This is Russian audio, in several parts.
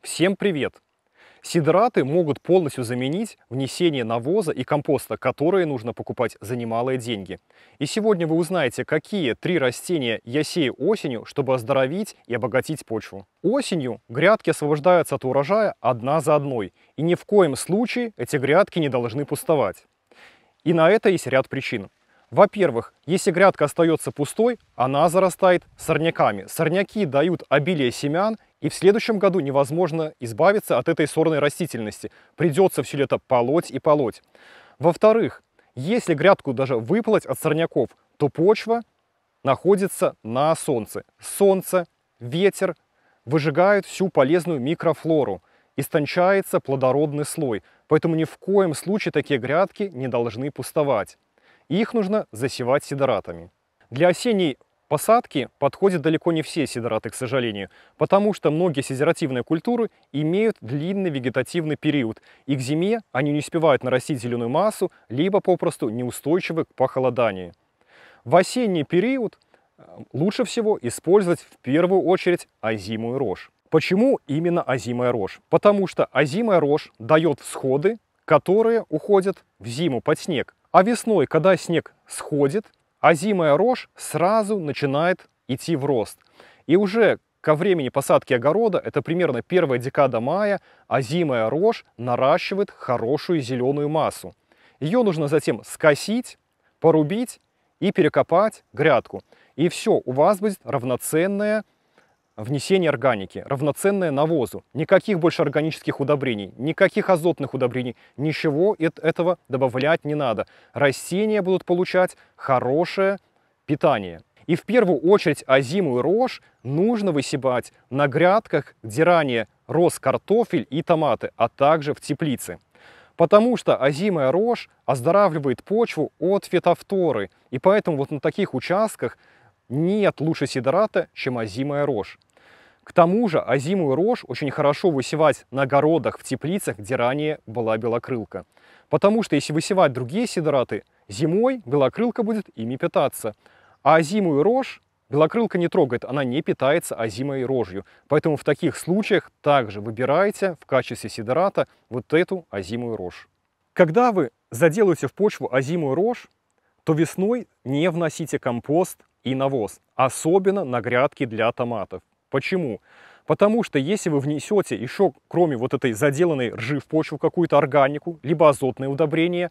Всем привет! Сидораты могут полностью заменить внесение навоза и компоста, которые нужно покупать за немалые деньги. И сегодня вы узнаете, какие три растения я сею осенью, чтобы оздоровить и обогатить почву. Осенью грядки освобождаются от урожая одна за одной, и ни в коем случае эти грядки не должны пустовать. И на это есть ряд причин. Во-первых, если грядка остается пустой, она зарастает сорняками. Сорняки дают обилие семян и в следующем году невозможно избавиться от этой сорной растительности. Придется все лето полоть и полоть. Во-вторых, если грядку даже выполоть от сорняков, то почва находится на солнце. Солнце, ветер выжигают всю полезную микрофлору, истончается плодородный слой, поэтому ни в коем случае такие грядки не должны пустовать. Их нужно засевать сидоратами. Для осенней Посадки подходят далеко не все сидораты, к сожалению, потому что многие сидеративные культуры имеют длинный вегетативный период, и к зиме они не успевают нарастить зеленую массу, либо попросту неустойчивы к похолоданию. В осенний период э, лучше всего использовать в первую очередь озимую рожь. Почему именно озимая рожь? Потому что озимая рожь дает всходы, которые уходят в зиму под снег. А весной, когда снег сходит, озимая рожь сразу начинает идти в рост. И уже ко времени посадки огорода, это примерно первая декада мая, озимая рожь наращивает хорошую зеленую массу. Ее нужно затем скосить, порубить и перекопать грядку. И все, у вас будет равноценная внесение органики, равноценное навозу. Никаких больше органических удобрений, никаких азотных удобрений, ничего этого добавлять не надо. Растения будут получать хорошее питание. И в первую очередь озимую а рожь нужно высевать на грядках, где ранее рос картофель и томаты, а также в теплице. Потому что озимая рожь оздоравливает почву от фитофторы, и поэтому вот на таких участках нет лучше сидората, чем озимая рожь. К тому же озимую рожь очень хорошо высевать на огородах, в теплицах, где ранее была белокрылка. Потому что если высевать другие сидораты, зимой белокрылка будет ими питаться. А озимую рожь белокрылка не трогает, она не питается озимой рожью. Поэтому в таких случаях также выбирайте в качестве сидората вот эту озимую рожь. Когда вы заделаете в почву озимую рожь, то весной не вносите компост и навоз, особенно на грядки для томатов. Почему? Потому что если вы внесете еще, кроме вот этой заделанной ржи в почву, какую-то органику, либо азотное удобрение,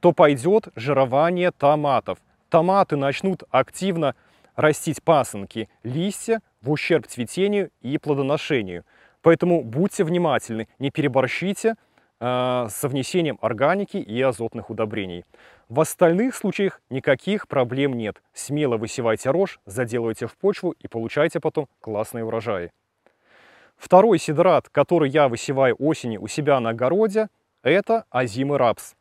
то пойдет жирование томатов. Томаты начнут активно растить пасынки, листья в ущерб цветению и плодоношению. Поэтому будьте внимательны, не переборщите, Э, с внесением органики и азотных удобрений. В остальных случаях никаких проблем нет. Смело высевайте рожь, заделывайте в почву и получайте потом классные урожаи. Второй седрат, который я высеваю осенью у себя на огороде, это азимы рапс.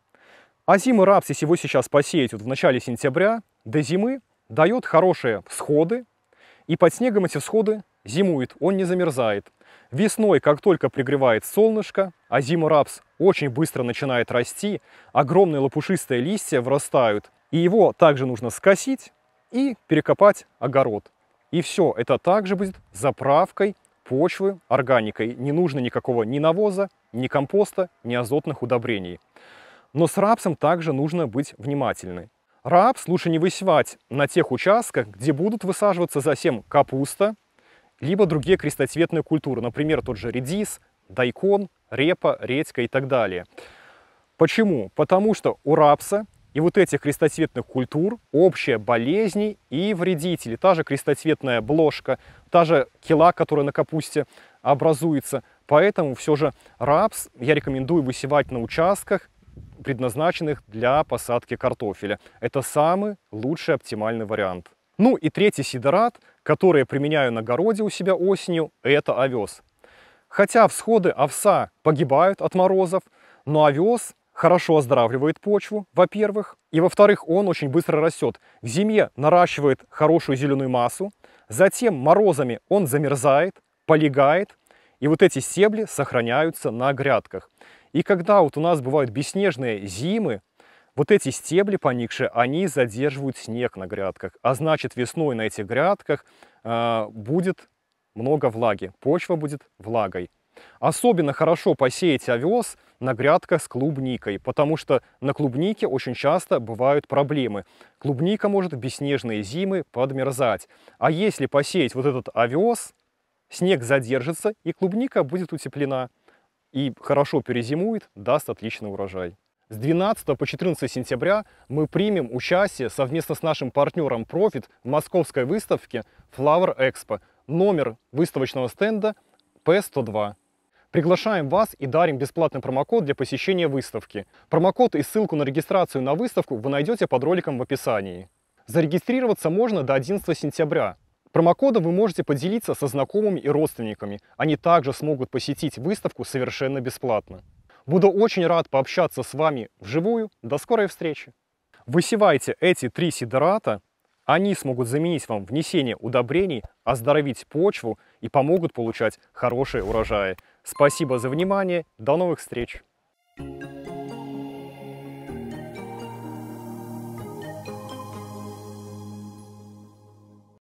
Азимы рапс, если его сейчас посеять вот в начале сентября, до зимы дает хорошие всходы, и под снегом эти всходы зимуют, он не замерзает. Весной, как только пригревает солнышко, а зиму рапс очень быстро начинает расти, огромные лопушистые листья врастают, и его также нужно скосить и перекопать огород. И все это также будет заправкой почвы органикой. Не нужно никакого ни навоза, ни компоста, ни азотных удобрений. Но с рапсом также нужно быть внимательны. Рапс лучше не высевать на тех участках, где будут высаживаться совсем капуста, либо другие крестоцветные культуры, например, тот же редис, дайкон, репа, редька и так далее. Почему? Потому что у рапса и вот этих крестоцветных культур общие болезни и вредители. Та же крестоцветная бложка, та же кила, которая на капусте образуется. Поэтому все же рапс я рекомендую высевать на участках, предназначенных для посадки картофеля. Это самый лучший оптимальный вариант. Ну и третий сидорат которые применяю на огороде у себя осенью, это овес. Хотя всходы овса погибают от морозов, но овес хорошо оздоравливает почву, во-первых, и во-вторых, он очень быстро растет. В зиме наращивает хорошую зеленую массу, затем морозами он замерзает, полегает, и вот эти стебли сохраняются на грядках. И когда вот у нас бывают беснежные зимы, вот эти стебли поникшие, они задерживают снег на грядках, а значит весной на этих грядках э, будет много влаги, почва будет влагой. Особенно хорошо посеять овес на грядках с клубникой, потому что на клубнике очень часто бывают проблемы. Клубника может в беснежные зимы подмерзать. А если посеять вот этот овес, снег задержится и клубника будет утеплена. И хорошо перезимует, даст отличный урожай. С 12 по 14 сентября мы примем участие совместно с нашим партнером Profit в московской выставке Flower Expo, номер выставочного стенда P102. Приглашаем вас и дарим бесплатный промокод для посещения выставки. Промокод и ссылку на регистрацию на выставку вы найдете под роликом в описании. Зарегистрироваться можно до 11 сентября. Промокодом вы можете поделиться со знакомыми и родственниками. Они также смогут посетить выставку совершенно бесплатно. Буду очень рад пообщаться с вами вживую. До скорой встречи! Высевайте эти три сидората, они смогут заменить вам внесение удобрений, оздоровить почву и помогут получать хорошие урожаи. Спасибо за внимание, до новых встреч! Thank you.